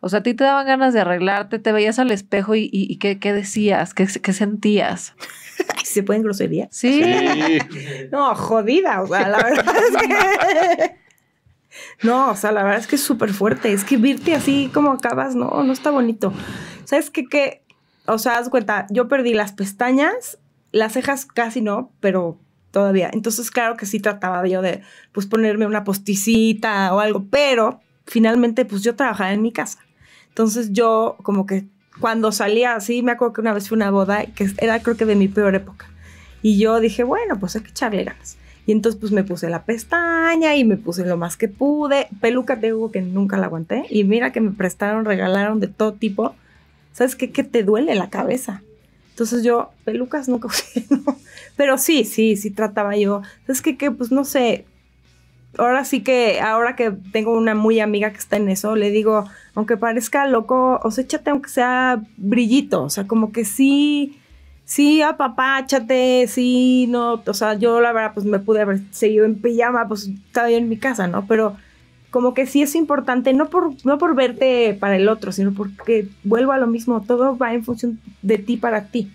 O sea, a ti te daban ganas de arreglarte, te veías al espejo y, ¿qué, decías, qué, sentías. ¿Se pueden groserías? Sí. no, jodida, o sea, la verdad es que... No, o sea, la verdad es que es súper fuerte. Es que verte así como acabas, no, no está bonito. ¿Sabes qué? que... O sea, haz cuenta, yo perdí las pestañas, las cejas casi no, pero todavía. Entonces, claro que sí trataba yo de, pues, ponerme una posticita o algo, pero finalmente, pues, yo trabajaba en mi casa. Entonces yo como que cuando salía así, me acuerdo que una vez fue una boda que era creo que de mi peor época. Y yo dije, bueno, pues hay que echarle ganas. Y entonces pues me puse la pestaña y me puse lo más que pude. Peluca de Hugo que nunca la aguanté. Y mira que me prestaron, regalaron de todo tipo. ¿Sabes qué? Que te duele la cabeza. Entonces yo, pelucas nunca usé, ¿no? Pero sí, sí, sí trataba yo. ¿Sabes qué? Que pues no sé, ahora sí que, ahora que tengo una muy amiga que está en eso, le digo, aunque parezca loco, o sea, échate aunque sea brillito, o sea, como que sí, sí, apapáchate, sí, no, o sea, yo la verdad, pues me pude haber seguido en pijama, pues estaba en mi casa, ¿no? Pero como que sí es importante, no por, no por verte para el otro, sino porque vuelvo a lo mismo, todo va en función de ti para ti.